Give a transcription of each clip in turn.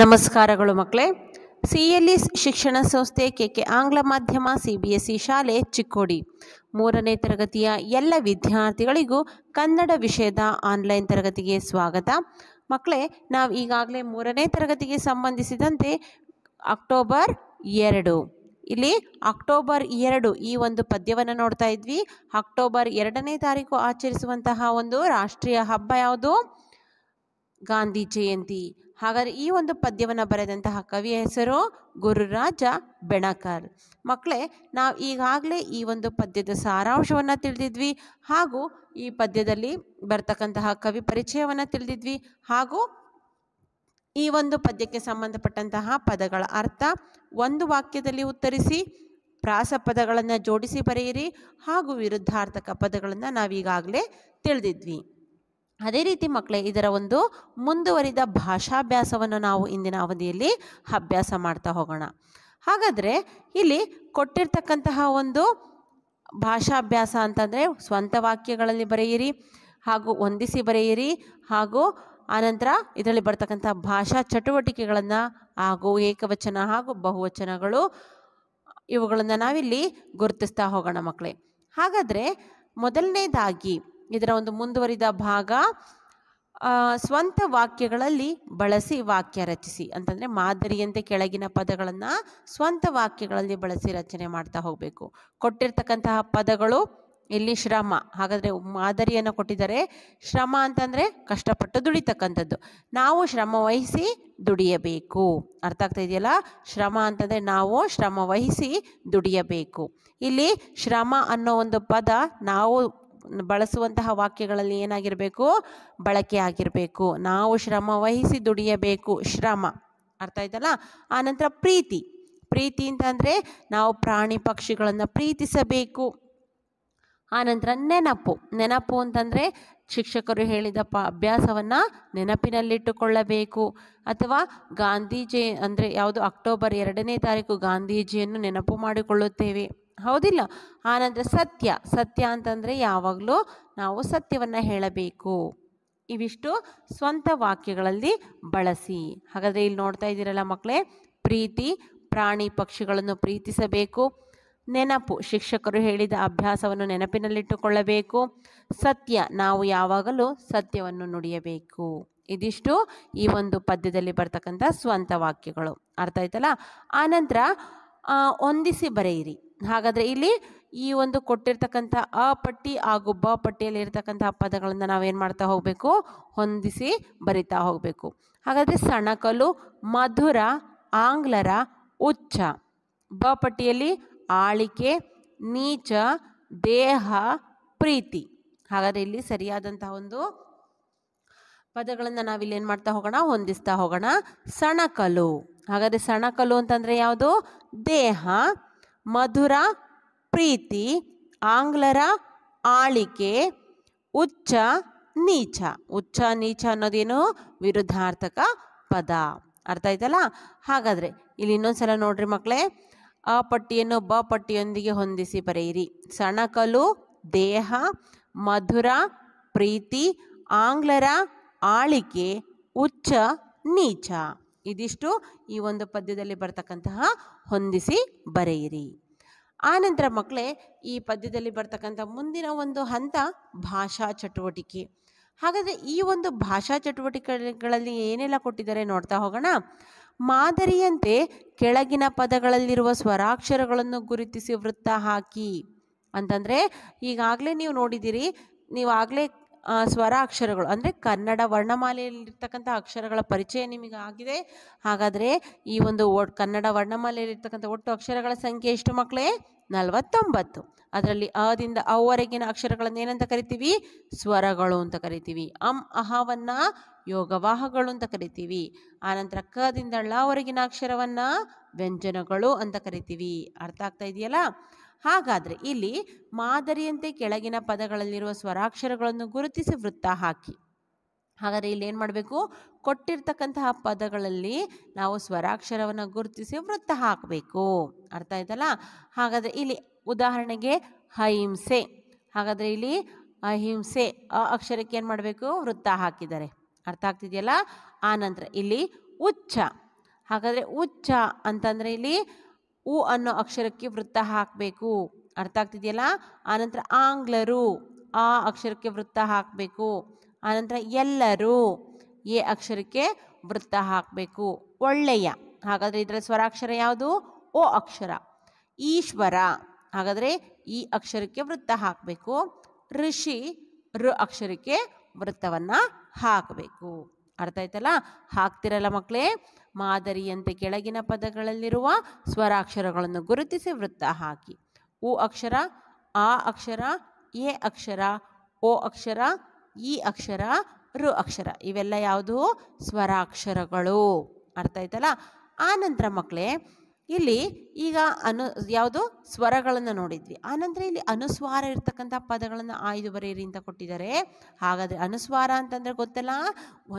ನಮಸ್ಕಾರಗಳು ಮಕ್ಕಳೇ C L is ಶಿಕ್ಷಣ ಸಂಸ್ಥೆ ಕೆ ಕೆ ಆಂಗ್ಲ ಮಾಧ್ಯಮ ಸಿ ಬಿ ಎಸ್ ಇ ಶಾಲೆ ಚಿಕ್ಕೋಡಿ ಮೂರನೇ ತರಗತಿಯ ಎಲ್ಲ ವಿದ್ಯಾರ್ಥಿಗಳಿಗೂ ಕನ್ನಡ ವಿಷಯದ ಆನ್ಲೈನ್ ತರಗತಿಗೆ ಸ್ವಾಗತ ಮಕ್ಕಳೇ ನಾವು ಈಗಾಗಲೇ ಮೂರನೇ ತರಗತಿಗೆ ಸಂಬಂಧಿಸಿದಂತೆ ಅಕ್ಟೋಬರ್ ಎರಡು ಇಲ್ಲಿ ಅಕ್ಟೋಬರ್ ಎರಡು ಈ ಒಂದು ಪದ್ಯವನ್ನು ನೋಡ್ತಾ ಇದ್ವಿ ಅಕ್ಟೋಬರ್ ಎರಡನೇ ತಾರೀಕು ಆಚರಿಸುವಂತಹ ಒಂದು ರಾಷ್ಟ್ರೀಯ ಹಬ್ಬ ಯಾವುದು ಗಾಂಧಿ ಜಯಂತಿ ಹಾಗಾದರೆ ಈ ಒಂದು ಪದ್ಯವನ್ನು ಬರೆದಂತಹ ಕವಿಯ ಹೆಸರು ಗುರುರಾಜ ಬೆಣಕರ್ ಮಕ್ಕಳೇ ನಾವು ಈಗಾಗಲೇ ಈ ಒಂದು ಪದ್ಯದ ಸಾರಾಂಶವನ್ನು ತಿಳಿದಿದ್ವಿ ಹಾಗೂ ಈ ಪದ್ಯದಲ್ಲಿ ಬರ್ತಕ್ಕಂತಹ ಕವಿ ಪರಿಚಯವನ್ನು ತಿಳಿದಿದ್ವಿ ಹಾಗೂ ಈ ಒಂದು ಪದ್ಯಕ್ಕೆ ಸಂಬಂಧಪಟ್ಟಂತಹ ಪದಗಳ ಅರ್ಥ ಒಂದು ವಾಕ್ಯದಲ್ಲಿ ಉತ್ತರಿಸಿ ಪ್ರಾಸ ಪದಗಳನ್ನು ಜೋಡಿಸಿ ಬರೆಯಿರಿ ಹಾಗೂ ವಿರುದ್ಧಾರ್ಥಕ ಪದಗಳನ್ನು ನಾವೀಗಾಗಲೇ ತಿಳಿದಿದ್ವಿ ಅದೇ ರೀತಿ ಮಕ್ಕಳೇ ಇದರ ಒಂದು ಮುಂದುವರಿದ ಭಾಷಾಭ್ಯಾಸವನ್ನು ನಾವು ಇಂದಿನ ಅವಧಿಯಲ್ಲಿ ಅಭ್ಯಾಸ ಮಾಡ್ತಾ ಹೋಗೋಣ ಹಾಗಾದರೆ ಇಲ್ಲಿ ಕೊಟ್ಟಿರ್ತಕ್ಕಂತಹ ಒಂದು ಭಾಷಾಭ್ಯಾಸ ಅಂತಂದರೆ ಸ್ವಂತ ವಾಕ್ಯಗಳಲ್ಲಿ ಬರೆಯಿರಿ ಹಾಗೂ ಹೊಂದಿಸಿ ಬರೆಯಿರಿ ಹಾಗೂ ಆನಂತರ ಇದರಲ್ಲಿ ಬರ್ತಕ್ಕಂಥ ಭಾಷಾ ಚಟುವಟಿಕೆಗಳನ್ನು ಹಾಗೂ ಏಕವಚನ ಹಾಗೂ ಬಹುವಚನಗಳು ಇವುಗಳನ್ನು ನಾವಿಲ್ಲಿ ಗುರುತಿಸ್ತಾ ಹೋಗೋಣ ಮಕ್ಕಳೇ ಹಾಗಾದರೆ ಮೊದಲನೇದಾಗಿ ಇದರ ಒಂದು ಮುಂದುವರಿದ ಭಾಗ ಸ್ವಂತ ವಾಕ್ಯಗಳಲ್ಲಿ ಬಳಸಿ ವಾಕ್ಯ ರಚಿಸಿ ಅಂತಂದರೆ ಮಾದರಿಯಂತೆ ಕೆಳಗಿನ ಪದಗಳನ್ನು ಸ್ವಂತ ವಾಕ್ಯಗಳಲ್ಲಿ ಬಳಸಿ ರಚನೆ ಮಾಡ್ತಾ ಹೋಗಬೇಕು ಕೊಟ್ಟಿರ್ತಕ್ಕಂತಹ ಪದಗಳು ಇಲ್ಲಿ ಶ್ರಮ ಹಾಗಾದರೆ ಮಾದರಿಯನ್ನು ಕೊಟ್ಟಿದ್ದಾರೆ ಶ್ರಮ ಅಂತಂದರೆ ಕಷ್ಟಪಟ್ಟು ದುಡಿತಕ್ಕಂಥದ್ದು ನಾವು ಶ್ರಮ ವಹಿಸಿ ದುಡಿಯಬೇಕು ಅರ್ಥ ಆಗ್ತಾ ಇದೆಯಲ್ಲ ಶ್ರಮ ಅಂತಂದರೆ ನಾವು ಶ್ರಮ ವಹಿಸಿ ದುಡಿಯಬೇಕು ಇಲ್ಲಿ ಶ್ರಮ ಅನ್ನೋ ಒಂದು ಪದ ನಾವು ಬಳಸುವಂತಹ ವಾಕ್ಯಗಳಲ್ಲಿ ಏನಾಗಿರಬೇಕು ಬಳಕೆ ಆಗಿರಬೇಕು ನಾವು ಶ್ರಮ ವಹಿಸಿ ದುಡಿಯಬೇಕು ಶ್ರಮ ಅರ್ಥ ಆಯ್ತಲ್ಲ ಆನಂತರ ಪ್ರೀತಿ ಪ್ರೀತಿ ಅಂತಂದರೆ ನಾವು ಪ್ರಾಣಿ ಪಕ್ಷಿಗಳನ್ನು ಪ್ರೀತಿಸಬೇಕು ಆನಂತರ ನೆನಪು ನೆನಪು ಅಂತಂದರೆ ಶಿಕ್ಷಕರು ಹೇಳಿದ ಪ ಅಭ್ಯಾಸವನ್ನು ನೆನಪಿನಲ್ಲಿಟ್ಟುಕೊಳ್ಳಬೇಕು ಅಥವಾ ಗಾಂಧೀಜಿ ಅಂದರೆ ಯಾವುದು ಅಕ್ಟೋಬರ್ ಎರಡನೇ ತಾರೀಕು ಗಾಂಧೀಜಿಯನ್ನು ನೆನಪು ಮಾಡಿಕೊಳ್ಳುತ್ತೇವೆ ಹೌದಿಲ್ಲ ಆನಂತರ ಸತ್ಯ ಸತ್ಯ ಅಂತಂದರೆ ಯಾವಾಗಲೂ ನಾವು ಸತ್ಯವನ್ನು ಹೇಳಬೇಕು ಇವಿಷ್ಟು ಸ್ವಂತ ವಾಕ್ಯಗಳಲ್ಲಿ ಬಳಸಿ ಹಾಗಾದರೆ ಇಲ್ಲಿ ನೋಡ್ತಾ ಇದ್ದೀರಲ್ಲ ಮಕ್ಕಳೇ ಪ್ರೀತಿ ಪ್ರಾಣಿ ಪಕ್ಷಿಗಳನ್ನು ಪ್ರೀತಿಸಬೇಕು ನೆನಪು ಶಿಕ್ಷಕರು ಹೇಳಿದ ಅಭ್ಯಾಸವನ್ನು ನೆನಪಿನಲ್ಲಿಟ್ಟುಕೊಳ್ಳಬೇಕು ಸತ್ಯ ನಾವು ಯಾವಾಗಲೂ ಸತ್ಯವನ್ನು ನುಡಿಯಬೇಕು ಇದಿಷ್ಟು ಈ ಒಂದು ಪದ್ಯದಲ್ಲಿ ಬರ್ತಕ್ಕಂಥ ಸ್ವಂತ ವಾಕ್ಯಗಳು ಅರ್ಥ ಆಯ್ತಲ್ಲ ಆನಂತರ ಹೊಂದಿಸಿ ಬರೆಯಿರಿ ಹಾಗಾದರೆ ಇಲ್ಲಿ ಈ ಒಂದು ಕೊಟ್ಟಿರ್ತಕ್ಕಂಥ ಅ ಪಟ್ಟಿ ಹಾಗೂ ಬ ಪಟ್ಟಿಯಲ್ಲಿ ಇರತಕ್ಕಂಥ ಪದಗಳನ್ನು ನಾವೇನು ಮಾಡ್ತಾ ಹೋಗಬೇಕು ಹೊಂದಿಸಿ ಬರಿತಾ ಹೋಗಬೇಕು ಹಾಗಾದರೆ ಸಣಕಲು ಮಧುರ ಆಂಗ್ಲರ ಉಚ್ಚ ಬ ಪಟ್ಟಿಯಲ್ಲಿ ಆಳಿಕೆ ನೀಚ ದೇಹ ಪ್ರೀತಿ ಹಾಗಾದರೆ ಇಲ್ಲಿ ಸರಿಯಾದಂತಹ ಒಂದು ಪದಗಳನ್ನು ನಾವಿಲ್ಲಿ ಏನು ಮಾಡ್ತಾ ಹೋಗೋಣ ಹೊಂದಿಸ್ತಾ ಹೋಗೋಣ ಸಣಕಲು ಹಾಗಾದರೆ ಸಣಕಲು ಅಂತಂದರೆ ಯಾವುದು ದೇಹ ಮಧುರ ಪ್ರೀತಿ ಆಂಗ್ಲರ ಆಳಿಕೆ ಉಚ್ಚ ನೀಚ ಉಚ್ಚ ನೀಚ ಅನ್ನೋದೇನು ವಿರುದ್ಧಾರ್ಥಕ ಪದ ಅರ್ಥ ಆಯ್ತಲ್ಲ ಹಾಗಾದರೆ ಇಲ್ಲಿ ಇನ್ನೊಂದ್ಸಲ ನೋಡ್ರಿ ಮಕ್ಕಳೇ ಆ ಪಟ್ಟಿಯನ್ನು ಬ ಪಟ್ಟಿಯೊಂದಿಗೆ ಹೊಂದಿಸಿ ಬರೆಯಿರಿ ಸಣಕಲು ದೇಹ ಮಧುರ ಪ್ರೀತಿ ಆಂಗ್ಲರ ಆಳಿಕೆ ಉಚ್ಚ ನೀಚ ಇದಿಷ್ಟು ಈ ಒಂದು ಪದ್ಯದಲ್ಲಿ ಬರ್ತಕ್ಕಂತಹ ಹೊಂದಿಸಿ ಬರೆಯಿರಿ ಆನಂತರ ಮಕ್ಕಳೇ ಈ ಪದ್ಯದಲ್ಲಿ ಬರ್ತಕ್ಕಂಥ ಮುಂದಿನ ಒಂದು ಹಂತ ಭಾಷಾ ಚಟುವಟಿಕೆ ಹಾಗಾದರೆ ಈ ಒಂದು ಭಾಷಾ ಚಟುವಟಿಕೆಗಳಲ್ಲಿ ಏನೆಲ್ಲ ಕೊಟ್ಟಿದ್ದಾರೆ ನೋಡ್ತಾ ಹೋಗೋಣ ಮಾದರಿಯಂತೆ ಕೆಳಗಿನ ಪದಗಳಲ್ಲಿರುವ ಸ್ವರಾಕ್ಷರಗಳನ್ನು ಗುರುತಿಸಿ ವೃತ್ತ ಹಾಕಿ ಅಂತಂದರೆ ಈಗಾಗಲೇ ನೀವು ನೋಡಿದ್ದೀರಿ ನೀವಾಗಲೇ ಸ್ವರ ಅಕ್ಷರಗಳು ಅಂದರೆ ಕನ್ನಡ ವರ್ಣಮಾಲೆಯಲ್ಲಿರ್ತಕ್ಕಂಥ ಅಕ್ಷರಗಳ ಪರಿಚಯ ನಿಮಗೆ ಆಗಿದೆ ಹಾಗಾದರೆ ಈ ಒಂದು ಕನ್ನಡ ವರ್ಣಮಾಲೆಯಲ್ಲಿರ್ತಕ್ಕಂಥ ಒಟ್ಟು ಅಕ್ಷರಗಳ ಸಂಖ್ಯೆ ಎಷ್ಟು ಮಕ್ಕಳೇ ನಲವತ್ತೊಂಬತ್ತು ಅದರಲ್ಲಿ ಅದಿಂದ ಅವರೆಗಿನ ಅಕ್ಷರಗಳನ್ನು ಏನಂತ ಕರಿತೀವಿ ಸ್ವರಗಳು ಅಂತ ಕರಿತೀವಿ ಅಂ ಅಹವನ್ನು ಯೋಗವಾಹಗಳು ಅಂತ ಕರಿತೀವಿ ಆನಂತರ ಕದಿಂದ ಳವರೆಗಿನ ಅಕ್ಷರವನ್ನು ವ್ಯಂಜನಗಳು ಅಂತ ಕರಿತೀವಿ ಅರ್ಥ ಆಗ್ತಾ ಇದೆಯಲ್ಲ ಹಾಗಾದರೆ ಇಲ್ಲಿ ಮಾದರಿಯಂತೆ ಕೆಳಗಿನ ಪದಗಳಲ್ಲಿರುವ ಸ್ವರಾಕ್ಷರಗಳನ್ನು ಗುರುತಿಸಿ ವೃತ್ತ ಹಾಕಿ ಹಾಗಾದರೆ ಇಲ್ಲಿ ಏನು ಮಾಡಬೇಕು ಕೊಟ್ಟಿರ್ತಕ್ಕಂತಹ ಪದಗಳಲ್ಲಿ ನಾವು ಸ್ವರಾಕ್ಷರವನ್ನು ಗುರುತಿಸಿ ವೃತ್ತ ಹಾಕಬೇಕು ಅರ್ಥ ಆಯ್ತಲ್ಲ ಹಾಗಾದರೆ ಇಲ್ಲಿ ಉದಾಹರಣೆಗೆ ಅಹಿಂಸೆ ಹಾಗಾದರೆ ಇಲ್ಲಿ ಅಹಿಂಸೆ ಅ ಅಕ್ಷರಕ್ಕೆ ಏನು ಮಾಡಬೇಕು ವೃತ್ತ ಹಾಕಿದ್ದಾರೆ ಅರ್ಥ ಆಗ್ತಿದೆಯಲ್ಲ ಆನಂತರ ಇಲ್ಲಿ ಉಚ್ಚ ಹಾಗಾದರೆ ಉಚ್ಚ ಅಂತಂದರೆ ಇಲ್ಲಿ ಉ ಅನ್ನೋ ಅಕ್ಷರಕ್ಕೆ ವೃತ್ತ ಹಾಕಬೇಕು ಅರ್ಥ ಆಗ್ತಿದೆಯಲ್ಲ ಆನಂತರ ಆಂಗ್ಲರು ಆ ಅಕ್ಷರಕ್ಕೆ ವೃತ್ತ ಹಾಕಬೇಕು ಆನಂತರ ಎಲ್ಲರೂ ಎ ಅಕ್ಷರಕ್ಕೆ ವೃತ್ತ ಹಾಕಬೇಕು ಒಳ್ಳೆಯ ಹಾಗಾದರೆ ಇದರ ಸ್ವರಾಕ್ಷರ ಯಾವುದು ಓ ಅಕ್ಷರ ಈಶ್ವರ ಹಾಗಾದರೆ ಈ ಅಕ್ಷರಕ್ಕೆ ವೃತ್ತ ಹಾಕಬೇಕು ಋಷಿ ಋ ಅಕ್ಷರಕ್ಕೆ ವೃತ್ತವನ್ನು ಹಾಕಬೇಕು ಅರ್ಥ ಆಯ್ತಲ್ಲ ಹಾಕ್ತಿರಲ್ಲ ಮಕ್ಕಳೇ ಮಾದರಿಯಂತೆ ಕೆಳಗಿನ ಪದಗಳಲ್ಲಿರುವ ಸ್ವರಾಕ್ಷರಗಳನ್ನು ಗುರುತಿಸಿ ವೃತ್ತ ಹಾಕಿ ಉ ಅಕ್ಷರ ಆ ಅಕ್ಷರ ಎ ಅಕ್ಷರ ಓ ಅಕ್ಷರ ಈ ಅಕ್ಷರ ರು ಅಕ್ಷರ ಇವೆಲ್ಲ ಯಾವುದು ಸ್ವರಾಕ್ಷರಗಳು ಅರ್ಥ ಆಯ್ತಲ್ಲ ಆ ನಂತರ ಮಕ್ಕಳೇ ಇಲ್ಲಿ ಈಗ ಅನು ಯಾವುದು ಸ್ವರಗಳನ್ನು ನೋಡಿದ್ವಿ ಆನಂತರ ಇಲ್ಲಿ ಅನುಸ್ವಾರ ಇರ್ತಕ್ಕಂಥ ಪದಗಳನ್ನು ಆಯ್ದು ಬರೀರಿ ಅಂತ ಕೊಟ್ಟಿದ್ದಾರೆ ಹಾಗಾದರೆ ಅನುಸ್ವಾರ ಅಂತಂದರೆ ಗೊತ್ತಲ್ಲ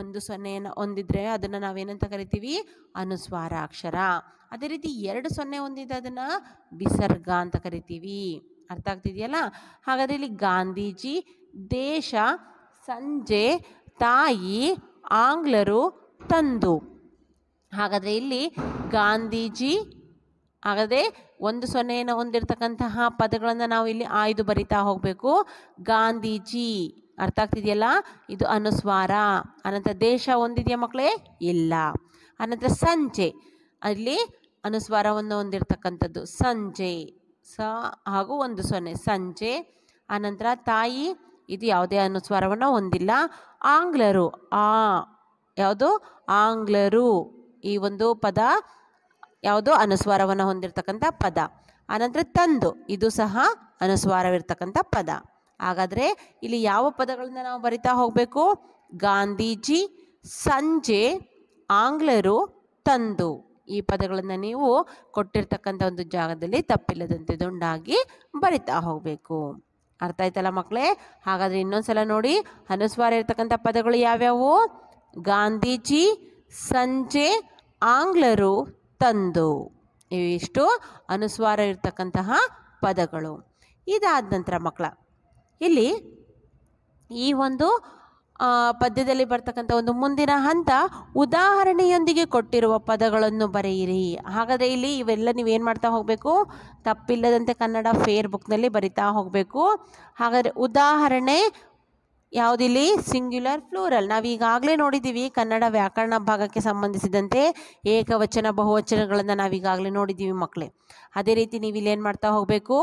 ಒಂದು ಸೊನ್ನೆಯನ್ನು ಹೊಂದಿದ್ರೆ ಅದನ್ನು ನಾವೇನಂತ ಕರಿತೀವಿ ಅನುಸ್ವಾರ ಅಕ್ಷರ ಅದೇ ರೀತಿ ಎರಡು ಸೊನ್ನೆ ಹೊಂದಿದ್ದ ಅದನ್ನು ವಿಸರ್ಗ ಅಂತ ಕರಿತೀವಿ ಅರ್ಥ ಆಗ್ತಿದೆಯಲ್ಲ ಹಾಗಾದರೆ ಇಲ್ಲಿ ಗಾಂಧೀಜಿ ದೇಶ ಸಂಜೆ ತಾಯಿ ಆಂಗ್ಲರು ತಂದು ಹಾಗಾದರೆ ಇಲ್ಲಿ ಗಾಂಧೀಜಿ ಆಗದೆ ಒಂದು ಸೊನ್ನೆಯನ್ನು ಹೊಂದಿರತಕ್ಕಂತಹ ಪದಗಳನ್ನು ನಾವು ಇಲ್ಲಿ ಆಯ್ದು ಬರಿತಾ ಹೋಗಬೇಕು ಗಾಂಧೀಜಿ ಅರ್ಥ ಆಗ್ತಿದೆಯಲ್ಲ ಇದು ಅನುಸ್ವಾರ ಅನಂತರ ದೇಶ ಹೊಂದಿದೆಯಾ ಮಕ್ಕಳೇ ಇಲ್ಲ ಅನಂತರ ಸಂಜೆ ಅಲ್ಲಿ ಅನುಸ್ವಾರವನ್ನು ಹೊಂದಿರತಕ್ಕಂಥದ್ದು ಸಂಜೆ ಸ ಹಾಗೂ ಒಂದು ಸೊನ್ನೆ ಸಂಜೆ ಅನಂತರ ತಾಯಿ ಇದು ಯಾವುದೇ ಅನುಸ್ವಾರವನ್ನು ಹೊಂದಿಲ್ಲ ಆಂಗ್ಲರು ಆ ಯಾವುದು ಆಂಗ್ಲರು ಈ ಒಂದು ಪದ ಯಾವುದೋ ಅನುಸ್ವಾರವನ್ನು ಹೊಂದಿರತಕ್ಕಂಥ ಪದ ಆನಂತರ ತಂದು ಇದು ಸಹ ಅನುಸ್ವಾರವಿರ್ತಕ್ಕಂಥ ಪದ ಹಾಗಾದರೆ ಇಲ್ಲಿ ಯಾವ ಪದಗಳನ್ನ ನಾವು ಬರಿತಾ ಹೋಗಬೇಕು ಗಾಂಧೀಜಿ ಸಂಜೆ ಆಂಗ್ಲರು ತಂದು ಈ ಪದಗಳನ್ನು ನೀವು ಕೊಟ್ಟಿರ್ತಕ್ಕಂಥ ಒಂದು ಜಾಗದಲ್ಲಿ ತಪ್ಪಿಲ್ಲದಂತೆ ದುಂಡಾಗಿ ಬರಿತಾ ಹೋಗಬೇಕು ಅರ್ಥ ಆಯ್ತಲ್ಲ ಮಕ್ಕಳೇ ಹಾಗಾದರೆ ಸಲ ನೋಡಿ ಅನುಸ್ವಾರ ಇರ್ತಕ್ಕಂಥ ಪದಗಳು ಯಾವ್ಯಾವು ಗಾಂಧೀಜಿ ಸಂಜೆ ಆಂಗ್ಲರು ತಂದು ಇವಿಷ್ಟು ಅನುಸ್ವಾರ ಇರ್ತಕ್ಕಂತಹ ಪದಗಳು ಇದಾದ ನಂತರ ಮಕ್ಕಳ ಇಲ್ಲಿ ಈ ಒಂದು ಪದ್ಯದಲ್ಲಿ ಬರ್ತಕ್ಕಂಥ ಒಂದು ಮುಂದಿನ ಹಂತ ಉದಾಹರಣೆಯೊಂದಿಗೆ ಕೊಟ್ಟಿರುವ ಪದಗಳನ್ನು ಬರೆಯಿರಿ ಹಾಗಾದರೆ ಇಲ್ಲಿ ಇವೆಲ್ಲ ನೀವೇನು ಮಾಡ್ತಾ ಹೋಗಬೇಕು ತಪ್ಪಿಲ್ಲದಂತೆ ಕನ್ನಡ ಫೇರ್ ಬುಕ್ನಲ್ಲಿ ಬರಿತಾ ಹೋಗಬೇಕು ಹಾಗಾದರೆ ಉದಾಹರಣೆ ಯಾವುದಿಲ್ಲಿ ಸಿಂಗ್ಯುಲರ್ ಫ್ಲೂರಲ್ ನಾವೀಗಾಗಲೇ ನೋಡಿದ್ದೀವಿ ಕನ್ನಡ ವ್ಯಾಕರಣ ಭಾಗಕ್ಕೆ ಸಂಬಂಧಿಸಿದಂತೆ ಏಕವಚನ ಬಹುವಚನಗಳನ್ನು ನಾವೀಗಾಗಲೇ ನೋಡಿದ್ದೀವಿ ಮಕ್ಕಳೇ ಅದೇ ರೀತಿ ನೀವು ಇಲ್ಲಿ ಏನು ಮಾಡ್ತಾ ಹೋಗಬೇಕು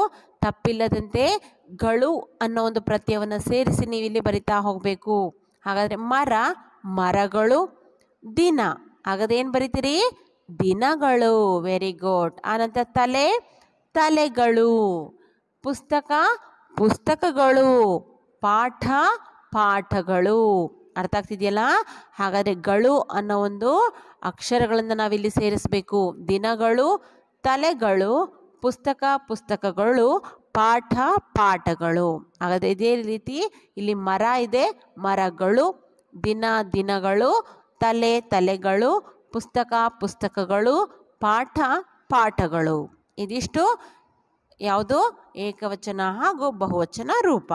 ತಪ್ಪಿಲ್ಲದಂತೆ ಗಳು ಅನ್ನೋ ಒಂದು ಪ್ರತ್ಯವನ್ನು ಸೇರಿಸಿ ನೀವಿಲ್ಲಿ ಬರಿತಾ ಹೋಗಬೇಕು ಹಾಗಾದರೆ ಮರ ಮರಗಳು ದಿನ ಏನು ಬರಿತೀರಿ ದಿನಗಳು ವೆರಿ ಗುಡ್ ಆನಂತರ ತಲೆ ತಲೆಗಳು ಪುಸ್ತಕ ಪುಸ್ತಕಗಳು ಪಾಠ ಪಾಠಗಳು ಅರ್ಥ ಆಗ್ತಿದೆಯಲ್ಲ ಹಾಗಾದರೆ ಗಳು ಅನ್ನೋ ಒಂದು ಅಕ್ಷರಗಳನ್ನು ನಾವಿಲ್ಲಿ ಸೇರಿಸಬೇಕು ದಿನಗಳು ತಲೆಗಳು ಪುಸ್ತಕ ಪುಸ್ತಕಗಳು ಪಾಠ ಪಾಠಗಳು ಹಾಗಾದರೆ ಇದೇ ರೀತಿ ಇಲ್ಲಿ ಮರ ಇದೆ ಮರಗಳು ದಿನ ದಿನಗಳು ತಲೆ ತಲೆಗಳು ಪುಸ್ತಕ ಪುಸ್ತಕಗಳು ಪಾಠ ಪಾಠಗಳು ಇದಿಷ್ಟು ಯಾವುದು ಏಕವಚನ ಹಾಗೂ ಬಹುವಚನ ರೂಪ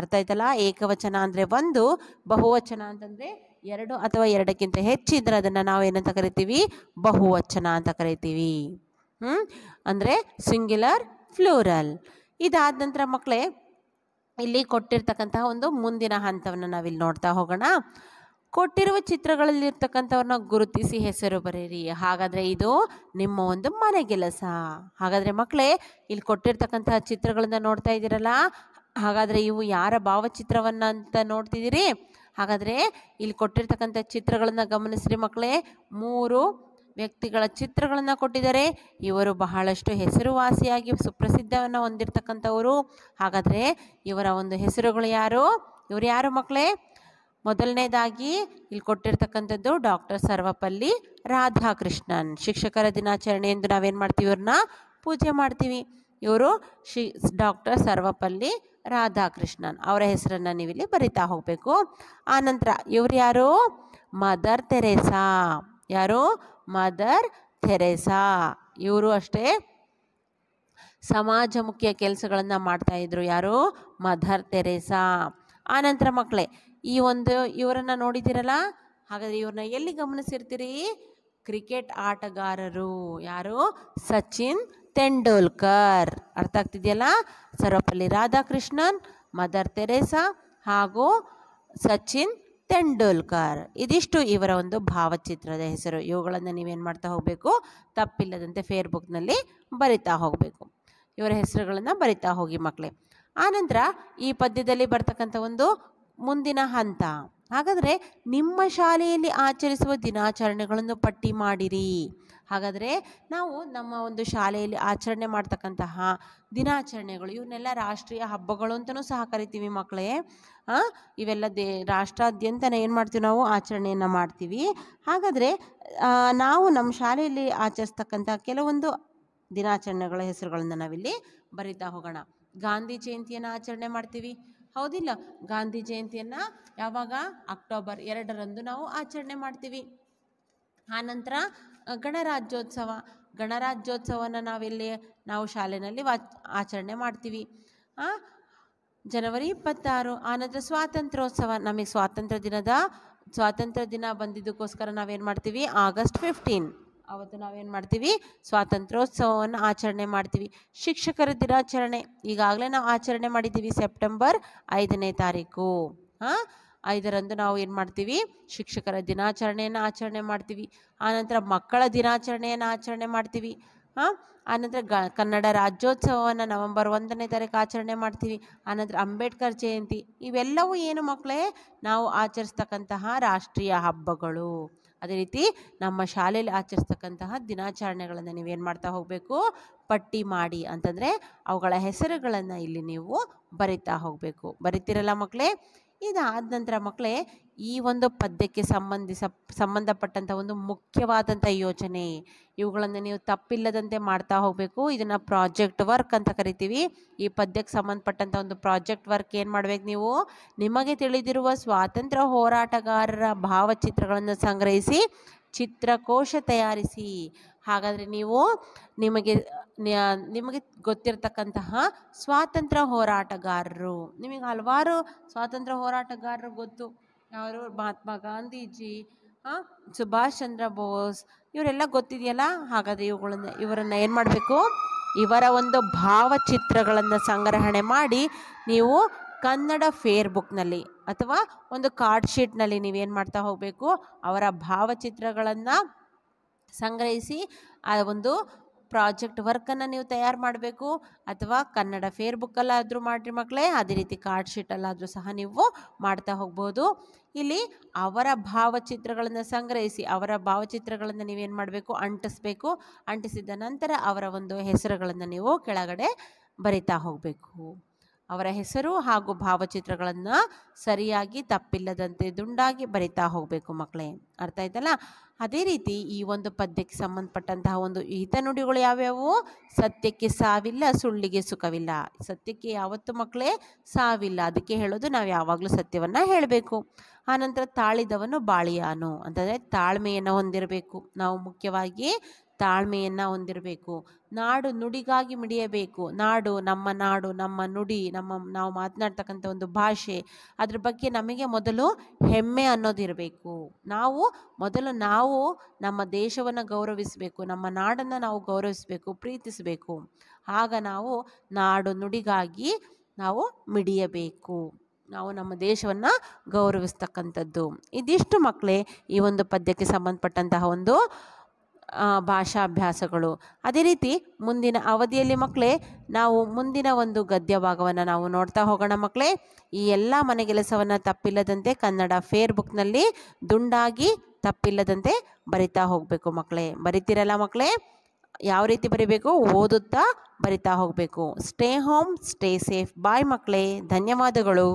ಅರ್ಥ ಆಯ್ತಲ್ಲ ಏಕವಚನ ಅಂದರೆ ಒಂದು ಬಹುವಚನ ಅಂತಂದರೆ ಎರಡು ಅಥವಾ ಎರಡಕ್ಕಿಂತ ಹೆಚ್ಚಿದ್ರೆ ಅದನ್ನು ನಾವು ಏನಂತ ಕರಿತೀವಿ ಬಹುವಚನ ಅಂತ ಕರಿತೀವಿ ಹ್ಞೂ ಅಂದರೆ ಸಿಂಗ್ಯುಲರ್ ಫ್ಲೋರಲ್ ಇದಾದ ನಂತರ ಮಕ್ಕಳೇ ಇಲ್ಲಿ ಕೊಟ್ಟಿರ್ತಕ್ಕಂತಹ ಒಂದು ಮುಂದಿನ ಹಂತವನ್ನು ನಾವಿಲ್ಲಿ ನೋಡ್ತಾ ಹೋಗೋಣ ಕೊಟ್ಟಿರುವ ಚಿತ್ರಗಳಲ್ಲಿರ್ತಕ್ಕಂಥವ್ರನ್ನ ಗುರುತಿಸಿ ಹೆಸರು ಬರೀರಿ ಹಾಗಾದರೆ ಇದು ನಿಮ್ಮ ಒಂದು ಮನೆಗೆಲಸ ಹಾಗಾದರೆ ಮಕ್ಕಳೇ ಇಲ್ಲಿ ಕೊಟ್ಟಿರ್ತಕ್ಕಂತಹ ಚಿತ್ರಗಳನ್ನ ನೋಡ್ತಾ ಇದ್ದೀರಲ್ಲ ಹಾಗಾದರೆ ಇವು ಯಾರ ಭಾವಚಿತ್ರವನ್ನು ಅಂತ ನೋಡ್ತಿದ್ದೀರಿ ಹಾಗಾದರೆ ಇಲ್ಲಿ ಕೊಟ್ಟಿರ್ತಕ್ಕಂಥ ಚಿತ್ರಗಳನ್ನು ಗಮನಿಸ್ರಿ ಮಕ್ಕಳೇ ಮೂರು ವ್ಯಕ್ತಿಗಳ ಚಿತ್ರಗಳನ್ನು ಕೊಟ್ಟಿದ್ದಾರೆ ಇವರು ಬಹಳಷ್ಟು ಹೆಸರುವಾಸಿಯಾಗಿ ಸುಪ್ರಸಿದ್ಧವನ್ನು ಹೊಂದಿರತಕ್ಕಂಥವರು ಹಾಗಾದರೆ ಇವರ ಒಂದು ಹೆಸರುಗಳು ಯಾರು ಇವರು ಯಾರು ಮಕ್ಕಳೇ ಮೊದಲನೇದಾಗಿ ಇಲ್ಲಿ ಕೊಟ್ಟಿರ್ತಕ್ಕಂಥದ್ದು ಡಾಕ್ಟರ್ ಸರ್ವಪಲ್ಲಿ ರಾಧಾಕೃಷ್ಣನ್ ಶಿಕ್ಷಕರ ದಿನಾಚರಣೆ ಎಂದು ನಾವೇನು ಮಾಡ್ತೀವಿ ಇವ್ರನ್ನ ಪೂಜೆ ಮಾಡ್ತೀವಿ ಇವರು ಶಿ ಡಾಕ್ಟರ್ ಸರ್ವಪಲ್ಲಿ ರಾಧಾಕೃಷ್ಣನ್ ಅವರ ಹೆಸರನ್ನು ನೀವಿಲ್ಲಿ ಬರಿತಾ ಹೋಗಬೇಕು ಆನಂತರ ಇವರು ಯಾರು ಮದರ್ ತೆರೇಸಾ ಯಾರು ಮದರ್ ಥೆರೇಸಾ ಇವರು ಅಷ್ಟೇ ಸಮಾಜಮುಖಿಯ ಕೆಲಸಗಳನ್ನು ಇದ್ರು ಯಾರು ಮದರ್ ತೆರೇಸಾ ಆನಂತರ ಮಕ್ಕಳೇ ಈ ಒಂದು ಇವರನ್ನು ನೋಡಿದ್ದೀರಲ್ಲ ಹಾಗಾದರೆ ಇವ್ರನ್ನ ಎಲ್ಲಿ ಗಮನಿಸಿರ್ತೀರಿ ಕ್ರಿಕೆಟ್ ಆಟಗಾರರು ಯಾರು ಸಚಿನ್ ತೆಂಡೂಲ್ಕರ್ ಅರ್ಥ ಆಗ್ತಿದೆಯಲ್ಲ ಸರ್ವಪಲ್ಲಿ ರಾಧಾಕೃಷ್ಣನ್ ಮದರ್ ತೆರೇಸಾ ಹಾಗೂ ಸಚಿನ್ ತೆಂಡೂಲ್ಕರ್ ಇದಿಷ್ಟು ಇವರ ಒಂದು ಭಾವಚಿತ್ರದ ಹೆಸರು ಇವುಗಳನ್ನು ನೀವೇನು ಮಾಡ್ತಾ ಹೋಗಬೇಕು ತಪ್ಪಿಲ್ಲದಂತೆ ಫೇರ್ಬುಕ್ನಲ್ಲಿ ಬರಿತಾ ಹೋಗಬೇಕು ಇವರ ಹೆಸರುಗಳನ್ನು ಬರಿತಾ ಹೋಗಿ ಮಕ್ಕಳೇ ಆನಂತರ ಈ ಪದ್ಯದಲ್ಲಿ ಬರ್ತಕ್ಕಂಥ ಒಂದು ಮುಂದಿನ ಹಂತ ಹಾಗಾದರೆ ನಿಮ್ಮ ಶಾಲೆಯಲ್ಲಿ ಆಚರಿಸುವ ದಿನಾಚರಣೆಗಳನ್ನು ಪಟ್ಟಿ ಮಾಡಿರಿ ಹಾಗಾದರೆ ನಾವು ನಮ್ಮ ಒಂದು ಶಾಲೆಯಲ್ಲಿ ಆಚರಣೆ ಮಾಡ್ತಕ್ಕಂತಹ ದಿನಾಚರಣೆಗಳು ಇವನ್ನೆಲ್ಲ ರಾಷ್ಟ್ರೀಯ ಹಬ್ಬಗಳು ಅಂತಲೂ ಸಹ ಕರಿತೀವಿ ಮಕ್ಕಳೇ ಇವೆಲ್ಲ ದೇ ರಾಷ್ಟ್ರಾದ್ಯಂತನೇ ಏನು ಮಾಡ್ತೀವಿ ನಾವು ಆಚರಣೆಯನ್ನು ಮಾಡ್ತೀವಿ ಹಾಗಾದರೆ ನಾವು ನಮ್ಮ ಶಾಲೆಯಲ್ಲಿ ಆಚರಿಸ್ತಕ್ಕಂಥ ಕೆಲವೊಂದು ದಿನಾಚರಣೆಗಳ ಹೆಸರುಗಳನ್ನು ನಾವಿಲ್ಲಿ ಬರಿತಾ ಹೋಗೋಣ ಗಾಂಧಿ ಜಯಂತಿಯನ್ನು ಆಚರಣೆ ಮಾಡ್ತೀವಿ ಹೌದಿಲ್ಲ ಗಾಂಧಿ ಜಯಂತಿಯನ್ನು ಯಾವಾಗ ಅಕ್ಟೋಬರ್ ಎರಡರಂದು ನಾವು ಆಚರಣೆ ಮಾಡ್ತೀವಿ ಆನಂತರ ಗಣರಾಜ್ಯೋತ್ಸವ ಗಣರಾಜ್ಯೋತ್ಸವನ ನಾವಿಲ್ಲಿ ನಾವು ಶಾಲೆಯಲ್ಲಿ ವಾ ಆಚರಣೆ ಮಾಡ್ತೀವಿ ಜನವರಿ ಇಪ್ಪತ್ತಾರು ಆನಂತರ ಸ್ವಾತಂತ್ರ್ಯೋತ್ಸವ ನಮಗೆ ಸ್ವಾತಂತ್ರ್ಯ ದಿನದ ಸ್ವಾತಂತ್ರ್ಯ ದಿನ ಬಂದಿದ್ದಕ್ಕೋಸ್ಕರ ನಾವೇನು ಮಾಡ್ತೀವಿ ಆಗಸ್ಟ್ ಫಿಫ್ಟೀನ್ ಅವತ್ತು ನಾವೇನು ಮಾಡ್ತೀವಿ ಸ್ವಾತಂತ್ರ್ಯೋತ್ಸವವನ್ನು ಆಚರಣೆ ಮಾಡ್ತೀವಿ ಶಿಕ್ಷಕರ ದಿನಾಚರಣೆ ಈಗಾಗಲೇ ನಾವು ಆಚರಣೆ ಮಾಡಿದ್ದೀವಿ ಸೆಪ್ಟೆಂಬರ್ ಐದನೇ ತಾರೀಕು ಹಾಂ ಐದರಂದು ನಾವು ಏನು ಮಾಡ್ತೀವಿ ಶಿಕ್ಷಕರ ದಿನಾಚರಣೆಯನ್ನು ಆಚರಣೆ ಮಾಡ್ತೀವಿ ಆನಂತರ ಮಕ್ಕಳ ದಿನಾಚರಣೆಯನ್ನು ಆಚರಣೆ ಮಾಡ್ತೀವಿ ಹಾಂ ಆನಂತರ ಗ ಕನ್ನಡ ರಾಜ್ಯೋತ್ಸವವನ್ನು ನವೆಂಬರ್ ಒಂದನೇ ತಾರೀಕು ಆಚರಣೆ ಮಾಡ್ತೀವಿ ಆನಂತರ ಅಂಬೇಡ್ಕರ್ ಜಯಂತಿ ಇವೆಲ್ಲವೂ ಏನು ಮಕ್ಕಳೇ ನಾವು ಆಚರಿಸ್ತಕ್ಕಂತಹ ರಾಷ್ಟ್ರೀಯ ಹಬ್ಬಗಳು ಅದೇ ರೀತಿ ನಮ್ಮ ಶಾಲೆಯಲ್ಲಿ ಆಚರಿಸ್ತಕ್ಕಂತಹ ದಿನಾಚರಣೆಗಳನ್ನು ನೀವೇನು ಮಾಡ್ತಾ ಹೋಗಬೇಕು ಪಟ್ಟಿ ಮಾಡಿ ಅಂತಂದರೆ ಅವುಗಳ ಹೆಸರುಗಳನ್ನು ಇಲ್ಲಿ ನೀವು ಬರಿತಾ ಹೋಗಬೇಕು ಬರಿತೀರಲ್ಲ ಮಕ್ಕಳೇ ಇದಾದ ನಂತರ ಮಕ್ಕಳೇ ಈ ಒಂದು ಪದ್ಯಕ್ಕೆ ಸಂಬಂಧಿಸ ಸಂಬಂಧಪಟ್ಟಂಥ ಒಂದು ಮುಖ್ಯವಾದಂಥ ಯೋಜನೆ ಇವುಗಳನ್ನು ನೀವು ತಪ್ಪಿಲ್ಲದಂತೆ ಮಾಡ್ತಾ ಹೋಗಬೇಕು ಇದನ್ನು ಪ್ರಾಜೆಕ್ಟ್ ವರ್ಕ್ ಅಂತ ಕರಿತೀವಿ ಈ ಪದ್ಯಕ್ಕೆ ಸಂಬಂಧಪಟ್ಟಂಥ ಒಂದು ಪ್ರಾಜೆಕ್ಟ್ ವರ್ಕ್ ಏನು ಮಾಡಬೇಕು ನೀವು ನಿಮಗೆ ತಿಳಿದಿರುವ ಸ್ವಾತಂತ್ರ್ಯ ಹೋರಾಟಗಾರರ ಭಾವಚಿತ್ರಗಳನ್ನು ಸಂಗ್ರಹಿಸಿ ಚಿತ್ರಕೋಶ ತಯಾರಿಸಿ ಹಾಗಾದರೆ ನೀವು ನಿಮಗೆ ನಿಮಗೆ ಗೊತ್ತಿರತಕ್ಕಂತಹ ಸ್ವಾತಂತ್ರ್ಯ ಹೋರಾಟಗಾರರು ನಿಮಗೆ ಹಲವಾರು ಸ್ವಾತಂತ್ರ್ಯ ಹೋರಾಟಗಾರರು ಗೊತ್ತು ಯಾರು ಮಹಾತ್ಮ ಗಾಂಧೀಜಿ ಸುಭಾಷ್ ಚಂದ್ರ ಬೋಸ್ ಇವರೆಲ್ಲ ಗೊತ್ತಿದೆಯಲ್ಲ ಹಾಗಾದರೆ ಇವುಗಳನ್ನ ಇವರನ್ನು ಏನು ಮಾಡಬೇಕು ಇವರ ಒಂದು ಭಾವಚಿತ್ರಗಳನ್ನು ಸಂಗ್ರಹಣೆ ಮಾಡಿ ನೀವು ಕನ್ನಡ ಫೇರ್ ಅಥವಾ ಒಂದು ಕಾರ್ಡ್ ಶೀಟ್ನಲ್ಲಿ ನೀವೇನು ಮಾಡ್ತಾ ಹೋಗಬೇಕು ಅವರ ಭಾವಚಿತ್ರಗಳನ್ನು ಸಂಗ್ರಹಿಸಿ ಆ ಒಂದು ಪ್ರಾಜೆಕ್ಟ್ ವರ್ಕನ್ನು ನೀವು ತಯಾರು ಮಾಡಬೇಕು ಅಥವಾ ಕನ್ನಡ ಫೇರ್ ಬುಕ್ಕಲ್ಲಾದರೂ ಮಾಡಿರಿ ಮಕ್ಕಳೇ ಅದೇ ರೀತಿ ಕಾರ್ಡ್ ಶೀಟಲ್ಲಾದರೂ ಸಹ ನೀವು ಮಾಡ್ತಾ ಹೋಗ್ಬೋದು ಇಲ್ಲಿ ಅವರ ಭಾವಚಿತ್ರಗಳನ್ನು ಸಂಗ್ರಹಿಸಿ ಅವರ ಭಾವಚಿತ್ರಗಳನ್ನು ನೀವೇನು ಮಾಡಬೇಕು ಅಂಟಿಸಬೇಕು ಅಂಟಿಸಿದ ನಂತರ ಅವರ ಒಂದು ಹೆಸರುಗಳನ್ನು ನೀವು ಕೆಳಗಡೆ ಬರಿತಾ ಹೋಗಬೇಕು ಅವರ ಹೆಸರು ಹಾಗೂ ಭಾವಚಿತ್ರಗಳನ್ನು ಸರಿಯಾಗಿ ತಪ್ಪಿಲ್ಲದಂತೆ ದುಂಡಾಗಿ ಬರಿತಾ ಹೋಗಬೇಕು ಮಕ್ಕಳೇ ಅರ್ಥ ಆಯ್ತಲ್ಲ ಅದೇ ರೀತಿ ಈ ಒಂದು ಪದ್ಯಕ್ಕೆ ಸಂಬಂಧಪಟ್ಟಂತಹ ಒಂದು ಹಿತ ನುಡಿಗಳು ಯಾವ್ಯಾವು ಸತ್ಯಕ್ಕೆ ಸಾವಿಲ್ಲ ಸುಳ್ಳಿಗೆ ಸುಖವಿಲ್ಲ ಸತ್ಯಕ್ಕೆ ಯಾವತ್ತು ಮಕ್ಕಳೇ ಸಾವಿಲ್ಲ ಅದಕ್ಕೆ ಹೇಳೋದು ನಾವು ಯಾವಾಗಲೂ ಸತ್ಯವನ್ನು ಹೇಳಬೇಕು ಆನಂತರ ತಾಳಿದವನು ಬಾಳಿಯಾನು ಅಂತಂದರೆ ತಾಳ್ಮೆಯನ್ನು ಹೊಂದಿರಬೇಕು ನಾವು ಮುಖ್ಯವಾಗಿ ತಾಳ್ಮೆಯನ್ನು ಹೊಂದಿರಬೇಕು ನಾಡು ನುಡಿಗಾಗಿ ಮಿಡಿಯಬೇಕು ನಾಡು ನಮ್ಮ ನಾಡು ನಮ್ಮ ನುಡಿ ನಮ್ಮ ನಾವು ಮಾತನಾಡ್ತಕ್ಕಂಥ ಒಂದು ಭಾಷೆ ಅದ್ರ ಬಗ್ಗೆ ನಮಗೆ ಮೊದಲು ಹೆಮ್ಮೆ ಅನ್ನೋದಿರಬೇಕು ನಾವು ಮೊದಲು ನಾವು ನಮ್ಮ ದೇಶವನ್ನು ಗೌರವಿಸಬೇಕು ನಮ್ಮ ನಾಡನ್ನು ನಾವು ಗೌರವಿಸಬೇಕು ಪ್ರೀತಿಸಬೇಕು ಆಗ ನಾವು ನಾಡು ನುಡಿಗಾಗಿ ನಾವು ಮಿಡಿಯಬೇಕು ನಾವು ನಮ್ಮ ದೇಶವನ್ನು ಗೌರವಿಸ್ತಕ್ಕಂಥದ್ದು ಇದಿಷ್ಟು ಮಕ್ಕಳೇ ಈ ಒಂದು ಪದ್ಯಕ್ಕೆ ಸಂಬಂಧಪಟ್ಟಂತಹ ಒಂದು ಭಾಷಾಭ್ಯಾಸಗಳು ಅದೇ ರೀತಿ ಮುಂದಿನ ಅವಧಿಯಲ್ಲಿ ಮಕ್ಕಳೇ ನಾವು ಮುಂದಿನ ಒಂದು ಗದ್ಯ ಭಾಗವನ್ನು ನಾವು ನೋಡ್ತಾ ಹೋಗೋಣ ಮಕ್ಕಳೇ ಈ ಎಲ್ಲ ಮನೆಗೆಲಸವನ್ನು ತಪ್ಪಿಲ್ಲದಂತೆ ಕನ್ನಡ ಫೇರ್ ಬುಕ್ನಲ್ಲಿ ದುಂಡಾಗಿ ತಪ್ಪಿಲ್ಲದಂತೆ ಬರಿತಾ ಹೋಗಬೇಕು ಮಕ್ಕಳೇ ಬರಿತೀರಲ್ಲ ಮಕ್ಕಳೇ ಯಾವ ರೀತಿ ಬರಿಬೇಕು ಓದುತ್ತಾ ಬರಿತಾ ಹೋಗಬೇಕು stay home stay safe bye ಮಕ್ಕಳೇ ಧನ್ಯವಾದಗಳು